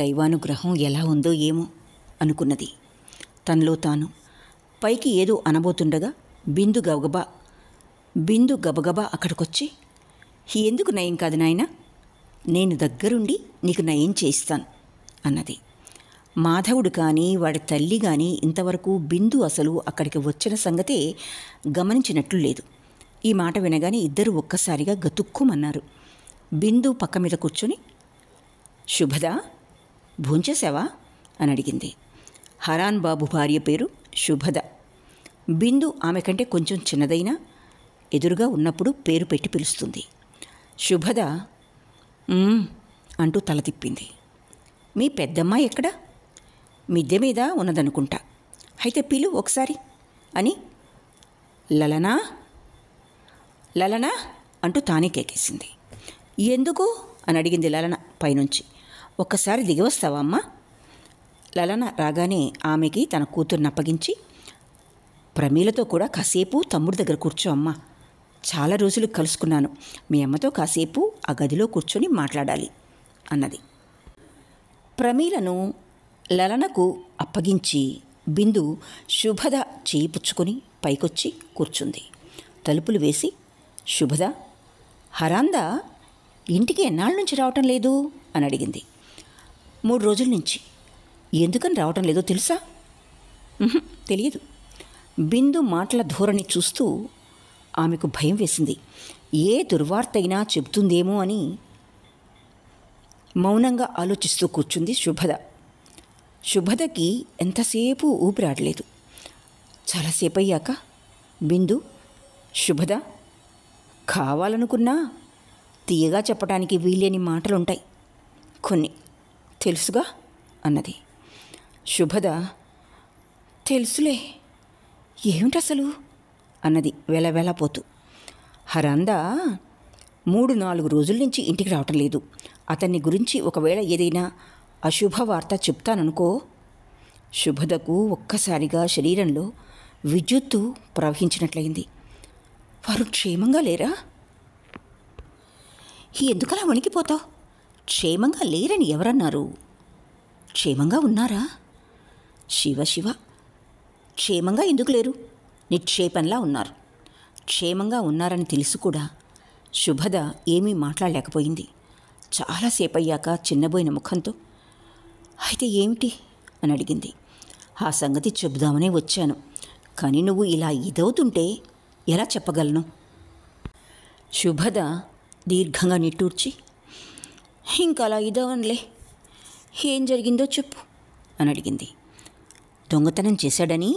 దైవానుగ్రహం ఎలా ఉందో ఏమో అనుకున్నది తనలో తాను పైకి ఏదో అనబోతుండగా బిందు గబగబా బిందు గబగబా అక్కడికొచ్చి ఎందుకు నయం కాదు నాయన నేను దగ్గరుండి నీకు నయం చేయిస్తాను అన్నది మాధవుడు కానీ వాడి తల్లి కానీ ఇంతవరకు బిందు అసలు అక్కడికి వచ్చిన సంగతే గమనించినట్లు లేదు ఈ మాట వినగానే ఇద్దరు ఒక్కసారిగా గతుక్కుమన్నారు బిందు పక్క మీద కూర్చొని శుభదా భోంచేశావా అని అడిగింది హరాన్ బాబు భార్య పేరు శుభద బిందు ఆమె కంటే కొంచెం చిన్నదైనా ఎదురుగా ఉన్నప్పుడు పేరు పెట్టి పిలుస్తుంది శుభద అంటూ తల తిప్పింది మీ పెద్దమ్మ ఎక్కడ మిద్దె మీద ఉన్నదనుకుంటా అయితే పిలు ఒకసారి అని లలనా లలనా అంటూ తానే కేకేసింది ఎందుకు అని అడిగింది లలన పైనుంచి ఒక్కసారి దిగి వస్తావా అమ్మా లలన రాగానే ఆమెకి తన కూతుర్ని అప్పగించి ప్రమీలతో కూడా కాసేపు తమ్ముడి దగ్గర కూర్చో అమ్మ చాలా రోజులు కలుసుకున్నాను మీ అమ్మతో కాసేపు ఆ గదిలో కూర్చొని మాట్లాడాలి అన్నది ప్రమీలను లలనకు అప్పగించి బిందు శుభద చేయిపుచ్చుకొని పైకొచ్చి కూర్చుంది తలుపులు వేసి శుభద హరాంద ఇంటికి ఎన్నాళ్ళ నుంచి రావటం లేదు అని అడిగింది మూడు రోజుల నుంచి ఎందుకని రావటం లేదో తెలుసా తెలియదు బిందు మాటల ధోరణి చూస్తూ ఆమెకు భయం వేసింది ఏ దుర్వార్త అయినా చెబుతుందేమో అని మౌనంగా ఆలోచిస్తూ కూర్చుంది శుభద శుభదకి ఎంతసేపు ఊపిరాడలేదు చాలాసేపు అయ్యాక బిందు శుభద కావాలనుకున్నా తీయగా చెప్పడానికి వీలేని మాటలుంటాయి కొన్ని తెలుసుగా అన్నది శుభద తెలుసులే ఏమిటసలు అన్నది వెలవెలపోతూ హరంద మూడు నాలుగు రోజుల నుంచి ఇంటికి రావటం లేదు అతన్ని గురించి ఒకవేళ ఏదైనా అశుభ వార్త చెప్తాననుకో శుభదకు ఒక్కసారిగా శరీరంలో విద్యుత్తు ప్రవహించినట్లయింది వారు క్షేమంగా లేరా ఎందుకలా వణికిపోతావు క్షేమంగా లేరని ఎవరన్నారు క్షేమంగా ఉన్నారా శివ శివ క్షేమంగా ఎందుకు లేరు నిక్షేపంలా ఉన్నారు క్షేమంగా ఉన్నారని తెలుసు కూడా శుభద ఏమీ మాట్లాడలేకపోయింది చాలాసేపు అయ్యాక చిన్నబోయిన ముఖంతో అయితే ఏమిటి అని అడిగింది ఆ సంగతి చెబుదామనే వచ్చాను కానీ నువ్వు ఇలా ఇదవుతుంటే ఎలా చెప్పగలను శుభద దీర్ఘంగా నిట్టూర్చి ఇంకలా ఇదవనులే ఏం జరిగిందో చెప్పు అని అడిగింది దొంగతనం చేశాడని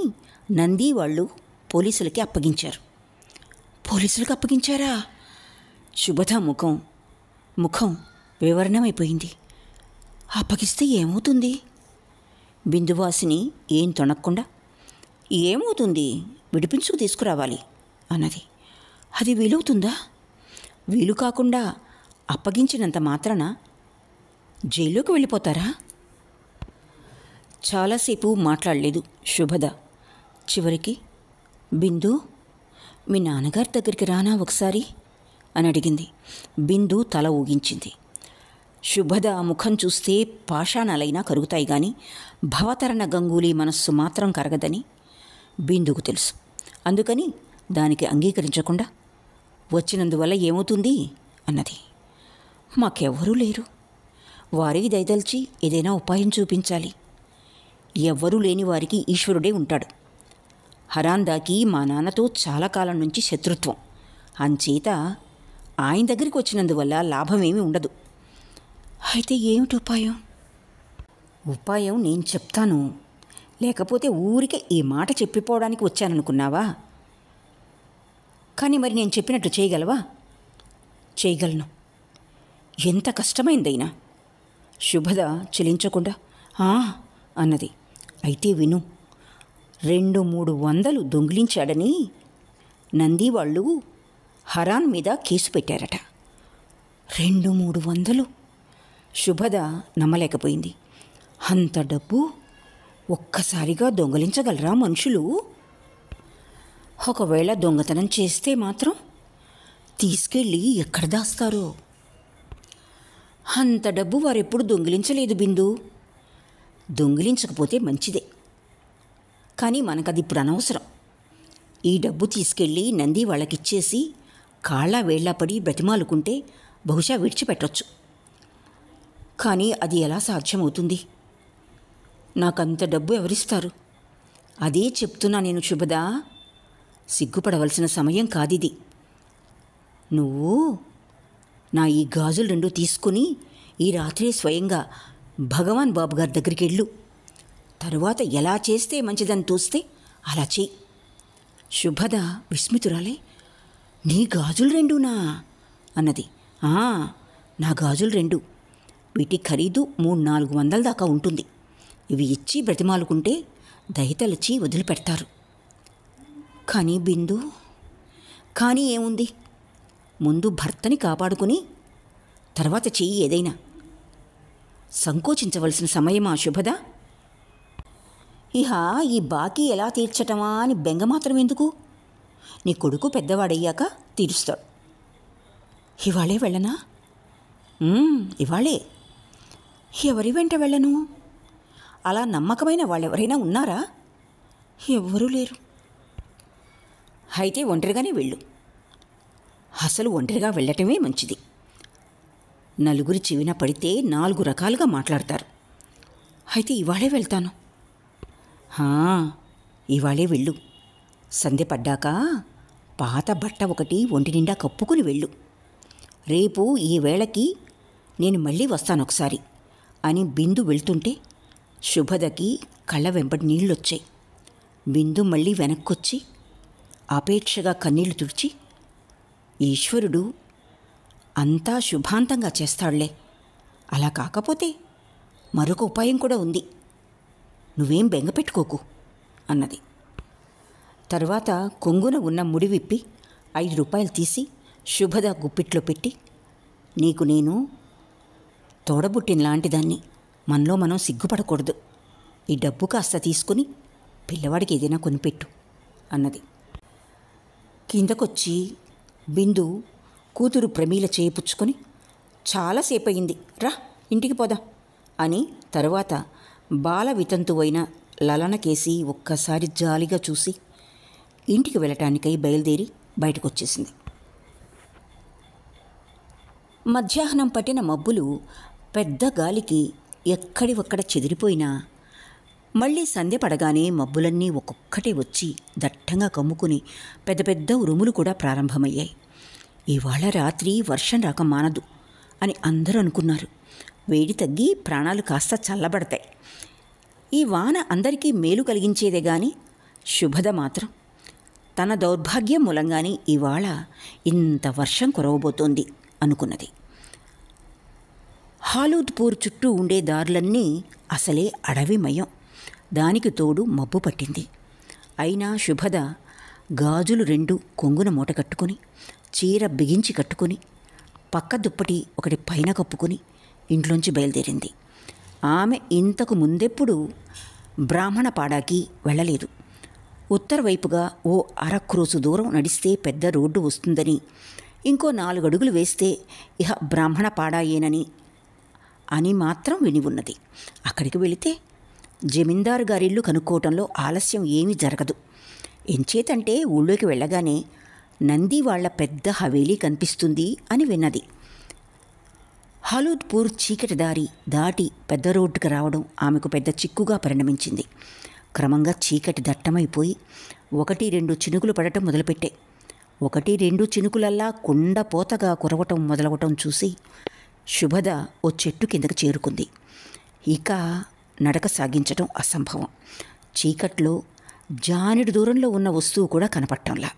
నంది వాళ్ళు పోలీసులకి అప్పగించారు పోలీసులకు అప్పగించారా శుభత ముఖం ముఖం వివరణమైపోయింది అప్పగిస్తే ఏమవుతుంది బిందువాసిని ఏం తొణక్కుండా ఏమవుతుంది విడిపించుకు తీసుకురావాలి అన్నది అది వీలవుతుందా వీలు కాకుండా అప్పగించినంత మాత్రాన జైల్లోకి వెళ్ళిపోతారా చాలాసేపు మాట్లాడలేదు శుభద చివరికి బిందు మీ నాన్నగారి దగ్గరికి రానా ఒకసారి అని అడిగింది బిందు తల ఊగించింది శుభద ముఖం చూస్తే పాషాణాలైనా కరుగుతాయి కానీ భవతరణ గంగూలీ మనస్సు మాత్రం కరగదని బిందుకు తెలుసు అందుకని దానికి అంగీకరించకుండా వచ్చినందువల్ల ఏమవుతుంది అన్నది మాకెవరూ లేరు వారికి దయదల్చి ఏదైనా ఉపాయం చూపించాలి ఎవ్వరూ లేని వారికి ఈశ్వరుడే ఉంటాడు హరాందాకి మా నాన్నతో చాలా కాలం నుంచి శత్రుత్వం అంచేత ఆయన దగ్గరికి వచ్చినందువల్ల లాభం ఏమీ ఉండదు అయితే ఏమిటి ఉపాయం ఉపాయం నేను చెప్తాను లేకపోతే ఊరికే ఈ మాట చెప్పిపోవడానికి వచ్చాననుకున్నావా కానీ మరి నేను చెప్పినట్టు చేయగలవా చేయగలను ఎంత కష్టమైందైనా శుభద చెలించకుండా అన్నది అయితే విను రెండు మూడు వందలు దొంగిలించాడని నంది వాళ్ళు హరాన్ మీద కేసు పెట్టారట రెండు మూడు వందలు శుభద నమ్మలేకపోయింది అంత డబ్బు ఒక్కసారిగా దొంగలించగలరా మనుషులు ఒకవేళ దొంగతనం చేస్తే మాత్రం తీసుకెళ్ళి ఎక్కడ దాస్తారో అంత డబ్బు వారెప్పుడు దొంగిలించలేదు బిందు దొంగిలించకపోతే మంచిదే కానీ మనకది ఇప్పుడు అనవసరం ఈ డబ్బు తీసుకెళ్ళి నంది వాళ్ళకిచ్చేసి కాళ్ళ వేళ్లాపడి బ్రతిమాలుకుంటే బహుశా విడిచిపెట్టచ్చు కానీ అది ఎలా సాధ్యమవుతుంది నాకంత డబ్బు ఎవరిస్తారు అదే చెప్తున్నా నేను శుభదా సిగ్గుపడవలసిన సమయం కాదిది నువ్వు నా ఈ గాజులు రెండు తీసుకుని ఈ రాత్రి స్వయంగా భగవాన్ బాబు గారి దగ్గరికి వెళ్ళు తరువాత ఎలా చేస్తే మంచిదని తోస్తే అలా చెయ్యి శుభద విస్మితురాలే నీ గాజులు రెండునా అన్నది నా గాజులు రెండు వీటి ఖరీదు మూడు నాలుగు వందల దాకా ఉంటుంది ఇవి ఇచ్చి బ్రతిమాలుకుంటే దయతలచి వదిలిపెడతారు కానీ బిందు కానీ ఏముంది ముందు భర్తని కాపాడుకుని తర్వాత చెయ్యి ఏదైనా సంకోచించవలసిన సమయమా శుభద ఇహ ఈ బాకీ ఎలా తీర్చటమా అని బెంగ మాత్రం ఎందుకు నీ కొడుకు పెద్దవాడయ్యాక తీరుస్తాడు ఇవాళే వెళ్ళనా ఇవాళే ఎవరి వెంట వెళ్ళను అలా నమ్మకమైన వాళ్ళెవరైనా ఉన్నారా ఎవ్వరూ లేరు అయితే ఒంటరిగానే వెళ్ళు అసలు ఒంటరిగా వెళ్ళటమే మంచిది నలుగురి చెవిన పడితే నాలుగు రకాలుగా మాట్లాడతారు అయితే ఇవాళే వెళ్తాను ఇవాళే వెళ్ళు సంధ్య పడ్డాక పాత బట్ట ఒకటి ఒంటి నిండా కప్పుకుని వెళ్ళు రేపు ఈ వేళకి నేను మళ్ళీ వస్తాను ఒకసారి అని బిందు వెళ్తుంటే శుభదకి కళ్ళ వెంబడి నీళ్ళొచ్చాయి బిందు మళ్ళీ వెనక్కొచ్చి ఆపేక్షగా కన్నీళ్లు తుడిచి ఈశ్వరుడు అంతా శుభాంతంగా చేస్తాడులే అలా కాకపోతే మరొక ఉపాయం కూడా ఉంది నువ్వేం బెంగపెట్టుకోకు అన్నది తర్వాత కొంగున ఉన్న ముడి విప్పి ఐదు రూపాయలు తీసి శుభద గుప్పిట్లో పెట్టి నీకు నేను తోడబుట్టిన లాంటిదాన్ని మనలో మనం సిగ్గుపడకూడదు ఈ డబ్బు కాస్త తీసుకుని పిల్లవాడికి ఏదైనా కొనిపెట్టు అన్నది కిందకొచ్చి బిందు కూతురు ప్రమీల చేయిపుచ్చుకొని చాలాసేపు అయింది రా ఇంటికి పోదా అని తరువాత బాల వితంతువైన లలనకేసి ఒక్కసారి జాలిగా చూసి ఇంటికి వెళ్ళటానికై బయలుదేరి బయటకొచ్చేసింది మధ్యాహ్నం పట్టిన మబ్బులు పెద్ద గాలికి ఎక్కడి ఒక్కడ చెదిరిపోయినా మళ్ళీ సంధ్య పడగానే మబ్బులన్నీ ఒక్కొక్కటి వచ్చి దట్టంగా కమ్ముకుని పెద్ద పెద్ద ఉరుములు కూడా ప్రారంభమయ్యాయి ఇవాళ రాత్రి వర్షం రాక మానదు అని అందరూ అనుకున్నారు వేడి తగ్గి ప్రాణాలు కాస్త చల్లబడతాయి ఈ వాన అందరికీ మేలు కలిగించేదే గాని శుభద మాత్రం తన దౌర్భాగ్యం మూలంగానే ఇవాళ ఇంత వర్షం కురవబోతోంది అనుకున్నది హాలూద్పూర్ చుట్టూ ఉండే దారులన్నీ అసలే అడవిమయం దానికి తోడు మబ్బు పట్టింది అయినా శుభద గాజులు రెండు కొంగున మూట కట్టుకుని చీర బిగించి కట్టుకుని పక్క దుప్పటి ఒకటి పైన కప్పుకుని ఇంట్లోంచి బయలుదేరింది ఆమె ఇంతకు ముందెప్పుడు బ్రాహ్మణ పాడాకి వెళ్ళలేదు ఉత్తర వైపుగా ఓ అరక్రోసు దూరం నడిస్తే పెద్ద రోడ్డు వస్తుందని ఇంకో నాలుగు అడుగులు వేస్తే ఇహ బ్రాహ్మణ పాడాయేనని అని మాత్రం విని ఉన్నది అక్కడికి వెళితే జమీందారు గారిల్లు కనుక్కోవటంలో ఆలస్యం ఏమీ జరగదు ఎంచేతంటే ఊళ్ళోకి వెళ్ళగానే నంది వాళ్ల పెద్ద హవేలీ కనిపిస్తుంది అని విన్నది హలూద్పూర్ చీకటి దారి దాటి పెద్ద రోడ్డుకు రావడం ఆమెకు పెద్ద చిక్కుగా పరిణమించింది క్రమంగా చీకటి దట్టమైపోయి ఒకటి రెండు చినుకులు పడటం మొదలుపెట్టాయి ఒకటి రెండు చినుకులల్లా కుండ పోతగా కురవటం మొదలవటం చూసి శుభద ఓ చెట్టు కిందకు చేరుకుంది ఇక నడక సాగించటం అసంభవం చీకట్లో జానిడు దూరంలో ఉన్న వస్తువు కూడా కనపట్టంలా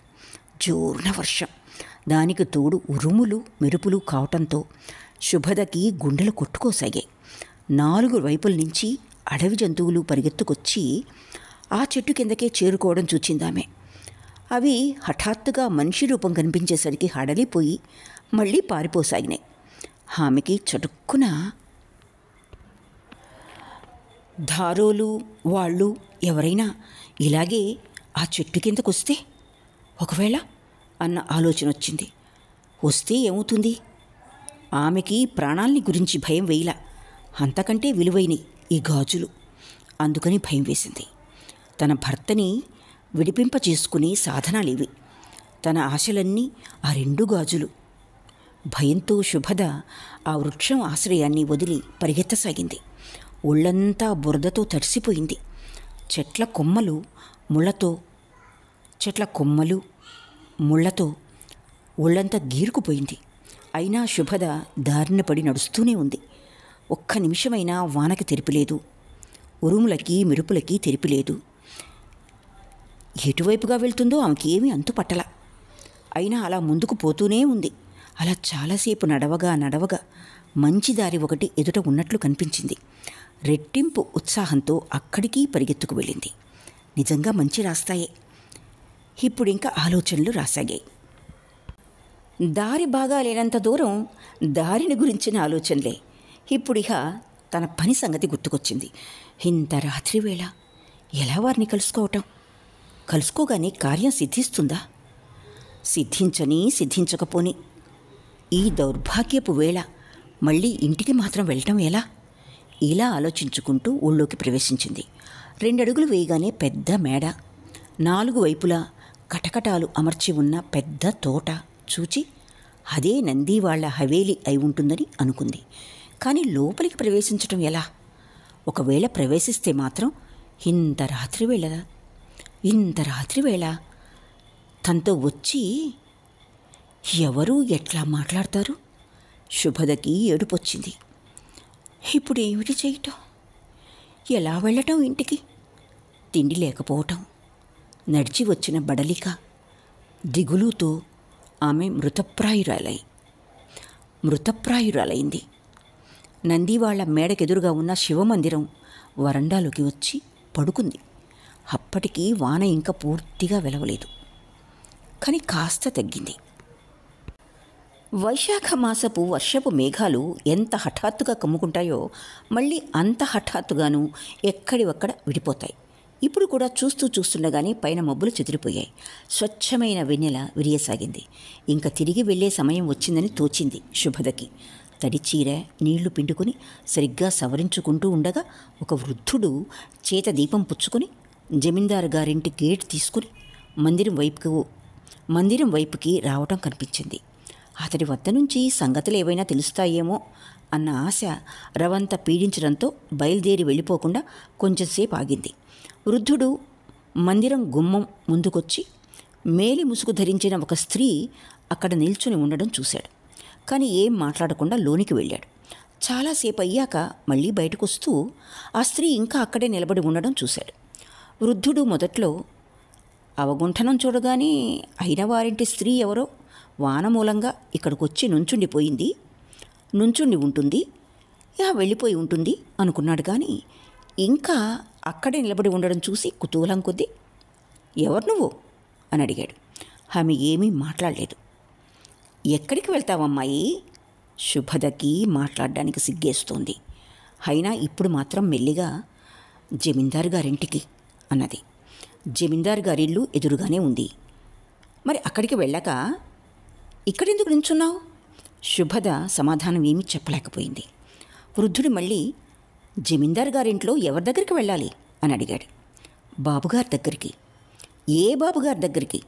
జూర్ణ వర్షం దానికి తోడు ఉరుములు మెరుపులు కావటంతో శుభదకి గుండెలు కొట్టుకోసాగాయి నాలుగు వైపుల నుంచి అడవి జంతువులు పరిగెత్తుకొచ్చి ఆ చెట్టు కిందకే చేరుకోవడం చూచిందామె అవి హఠాత్తుగా మనిషి రూపం కనిపించేసరికి హడలిపోయి మళ్ళీ పారిపోసాగినాయి ఆమెకి చటుక్కున ధారోలు వాళ్ళు ఎవరైనా ఇలాగే ఆ చెట్టు కిందకొస్తే ఒకవేళ అన్న ఆలోచన వచ్చింది వస్తే ఏమవుతుంది ఆమెకి ప్రాణాల్ని గురించి భయం వేయలా అంతకంటే విలువైన ఈ గాజులు అందుకని భయం వేసింది తన భర్తని విడిపింప చేసుకునే సాధనాలు ఇవి తన ఆశలన్నీ ఆ రెండు గాజులు భయంతో శుభద ఆ వృక్షం ఆశ్రయాన్ని వదిలి పరిగెత్తసాగింది ఒళ్ళంతా బురదతో తడిసిపోయింది చెట్ల కొమ్మలు ముళ్ళతో చెట్ల కొమ్మలు ముళ్లతో ఒళ్ళంతా గీరుకుపోయింది అయినా శుభద దారిన పడి నడుస్తూనే ఉంది ఒక్క నిమిషమైనా వానకి తెరిపిలేదు ఉరుములకి మెరుపులకి తెరిపిలేదు ఎటువైపుగా వెళ్తుందో ఆమెకి ఏమీ అంతుపట్టల అయినా అలా ముందుకు పోతూనే ఉంది అలా చాలాసేపు నడవగా నడవగా మంచి దారి ఒకటి ఎదుట ఉన్నట్లు కనిపించింది రెట్టింపు ఉత్సాహంతో అక్కడికి పరిగెత్తుకు వెళ్ళింది నిజంగా మంచి రాస్తాయే ఇప్పుడు ఇంకా ఆలోచనలు రాసాగాయి దారి బాగా లేనంత దూరం దారిని గురించిన ఆలోచనలే ఇప్పుడిక తన పని సంగతి గుర్తుకొచ్చింది ఇంత రాత్రి వేళ ఎలా వారిని కలుసుకోవటం కలుసుకోగానే కార్యం సిద్ధిస్తుందా సిద్ధించని సిద్ధించకపోని ఈ దౌర్భాగ్యపు వేళ మళ్ళీ ఇంటికి మాత్రం వెళ్ళటం ఎలా ఇలా ఆలోచించుకుంటూ ఊళ్ళోకి ప్రవేశించింది రెండడుగులు వేయగానే పెద్ద మేడ నాలుగు వైపులా కటకటాలు అమర్చి ఉన్న పెద్ద తోట చూచి అదే నందివాళ్ల హవేలీ అయి ఉంటుందని అనుకుంది కానీ లోపలికి ప్రవేశించటం ఎలా ఒకవేళ ప్రవేశిస్తే మాత్రం ఇంత రాత్రి వేళ ఇంత రాత్రి వేళ తనతో వచ్చి ఎవరు ఎట్లా మాట్లాడతారు శుభదకి ఏడుపొచ్చింది ఇప్పుడు ఏమిటి చేయటం ఎలా వెళ్ళటం ఇంటికి తిండి లేకపోవటం నడిచి వచ్చిన బడలిక దిగులుతో ఆమె మృతప్రాయురాలై మృతప్రాయురాలైంది నందివాళ్ల మేడకెదురుగా ఉన్న శివమందిరం వరండాలోకి వచ్చి పడుకుంది అప్పటికీ వాన ఇంకా పూర్తిగా వెలవలేదు కానీ కాస్త తగ్గింది వైశాఖ మాసపు వర్షపు మేఘాలు ఎంత హఠాత్తుగా కమ్ముకుంటాయో మళ్ళీ అంత హఠాత్తుగాను ఎక్కడి ఒక్కడ విడిపోతాయి ఇప్పుడు కూడా చూస్తూ చూస్తుండగానే పైన మబ్బులు చెదిరిపోయాయి స్వచ్ఛమైన వెన్నెల విరియసాగింది ఇంకా తిరిగి వెళ్లే సమయం వచ్చిందని తోచింది శుభదకి తడి చీర నీళ్లు పిండుకొని సరిగ్గా సవరించుకుంటూ ఉండగా ఒక వృద్ధుడు చేత దీపం పుచ్చుకొని జమీందారు గారింటి గేట్ తీసుకుని మందిరం వైపుకు మందిరం వైపుకి రావటం కనిపించింది అతడి వద్ద నుంచి సంగతులు ఏవైనా తెలుస్తాయేమో అన్న ఆశ రవంత పీడించడంతో బయలుదేరి వెళ్ళిపోకుండా కొంచెంసేపు ఆగింది వృద్ధుడు మందిరం గుమ్మం ముందుకొచ్చి మేలి ముసుగు ధరించిన ఒక స్త్రీ అక్కడ నిల్చుని ఉండడం చూశాడు కానీ ఏం మాట్లాడకుండా లోనికి వెళ్ళాడు చాలాసేపు అయ్యాక మళ్ళీ బయటకు వస్తూ ఆ స్త్రీ ఇంకా అక్కడే నిలబడి ఉండడం చూశాడు వృద్ధుడు మొదట్లో అవగుంఠనం చూడగానే అయిన వారింటి స్త్రీ ఎవరో వానమూలంగా ఇక్కడికి వచ్చి నుంచుండిపోయింది నుంచుండి ఉంటుంది యా వెళ్ళిపోయి ఉంటుంది అనుకున్నాడు కానీ ఇంకా అక్కడే నిలబడి ఉండడం చూసి కుతూహలం కొద్దీ ఎవరు నువ్వు అని అడిగాడు ఆమె ఏమీ మాట్లాడలేదు ఎక్కడికి వెళ్తావమ్మాయి శుభదకి మాట్లాడడానికి సిగ్గేస్తోంది అయినా ఇప్పుడు మాత్రం మెల్లిగా జమీందారు గారింటికి అన్నది జమీందారు గారిల్లు ఎదురుగానే ఉంది మరి అక్కడికి వెళ్ళాక ఇక్కడెందుకు నించున్నావు శుభద సమాధానం ఏమీ చెప్పలేకపోయింది వృద్ధుడు మళ్ళీ జమీందార్ గారింట్లో ఎవరి దగ్గరికి వెళ్ళాలి అని అడిగాడు బాబుగారి దగ్గరికి ఏ బాబుగారి దగ్గరికి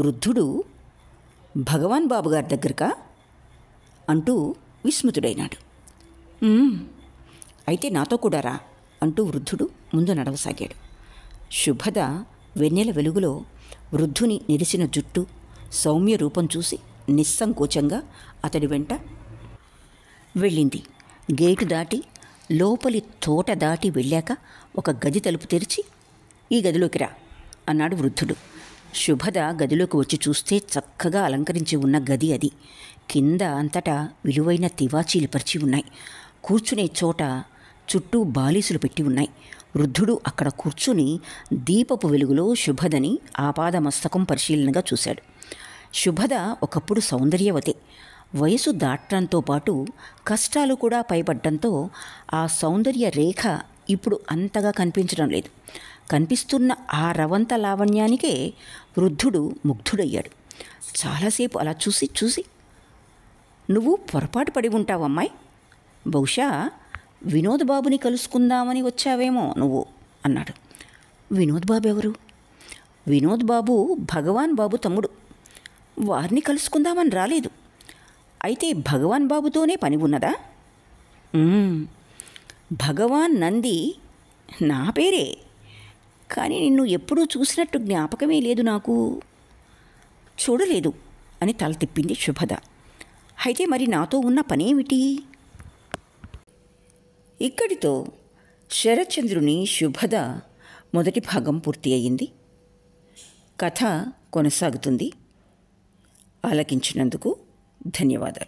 వృద్ధుడు భగవాన్ బాబుగారి దగ్గరికా అంటూ విస్మృతుడైనాడు అయితే నాతో కూడా రా అంటూ వృద్ధుడు ముందు నడవసాగాడు శుభద వెన్నెల వెలుగులో వృద్ధుని నిరిసిన జుట్టు సౌమ్య రూపం చూసి నిస్సంకోచంగా అతడి వెంట వెళ్ళింది గేటు దాటి లోపలి తోట దాటి వెళ్ళాక ఒక గది తలుపు తెరిచి ఈ గదిలోకి రా అన్నాడు వృద్ధుడు శుభద గదిలోకి వచ్చి చూస్తే చక్కగా అలంకరించి ఉన్న గది అది కింద అంతటా విలువైన తివాచీలు పరిచి ఉన్నాయి కూర్చునే చోట చుట్టూ బాలీసులు పెట్టి ఉన్నాయి వృద్ధుడు అక్కడ కూర్చుని దీపపు వెలుగులో శుభదని ఆపాదమస్తకం పరిశీలనగా చూశాడు శుభద ఒకప్పుడు సౌందర్యవతే వయసు దాటడంతో పాటు కష్టాలు కూడా పైపడ్డంతో ఆ సౌందర్య రేఖ ఇప్పుడు అంతగా కనిపించడం లేదు కనిపిస్తున్న ఆ రవంత లావణ్యానికే వృద్ధుడు ముగ్ధుడయ్యాడు చాలాసేపు అలా చూసి చూసి నువ్వు పొరపాటు పడి ఉంటావమ్మాయి బహుశా వినోద్ బాబుని కలుసుకుందామని వచ్చావేమో నువ్వు అన్నాడు వినోద్ బాబు ఎవరు వినోద్ బాబు భగవాన్ బాబు తమ్ముడు వారిని కలుసుకుందామని రాలేదు అయితే భగవాన్ బాబుతోనే పని ఉన్నదా భగవాన్ నంది నా పేరే కానీ నిన్ను ఎప్పుడూ చూసినట్టు జ్ఞాపకమే లేదు నాకు చూడలేదు అని తల తిప్పింది శుభద అయితే మరి నాతో ఉన్న పనేమిటి ఇక్కడితో శరచంద్రుని శుభద మొదటి భాగం పూర్తి అయింది కథ కొనసాగుతుంది ఆలకించినందుకు ಧನ್ಯವಾದ